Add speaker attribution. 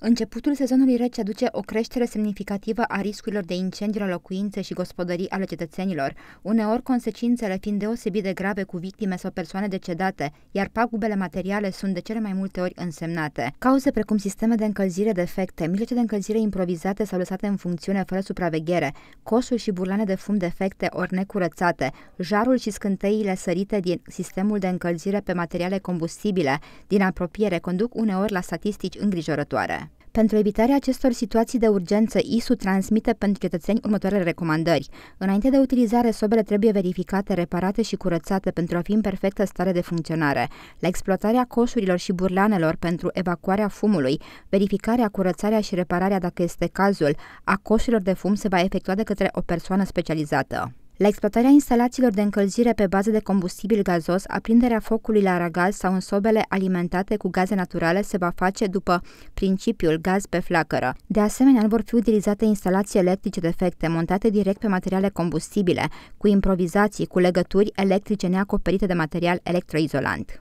Speaker 1: Începutul sezonului rece aduce o creștere semnificativă a riscurilor de incendii la locuințe și gospodării ale cetățenilor, uneori consecințele fiind deosebit de grave cu victime sau persoane decedate, iar pagubele materiale sunt de cele mai multe ori însemnate. Cauze precum sisteme de încălzire defecte, mijloace de încălzire improvizate sau lăsate în funcțiune fără supraveghere, coșuri și burlane de fum defecte ori necurățate, jarul și scânteile sărite din sistemul de încălzire pe materiale combustibile din apropiere conduc uneori la statistici îngrijorătoare. Pentru evitarea acestor situații de urgență, ISU transmite pentru cetățeni următoarele recomandări. Înainte de utilizare, sobele trebuie verificate, reparate și curățate pentru a fi în perfectă stare de funcționare. La exploatarea coșurilor și burlanelor pentru evacuarea fumului, verificarea, curățarea și repararea, dacă este cazul, a coșurilor de fum se va efectua de către o persoană specializată. La exploatarea instalațiilor de încălzire pe bază de combustibil gazos, aprinderea focului la aragaz sau în sobele alimentate cu gaze naturale se va face după principiul gaz pe flacără. De asemenea, vor fi utilizate instalații electrice defecte montate direct pe materiale combustibile, cu improvizații cu legături electrice neacoperite de material electroizolant.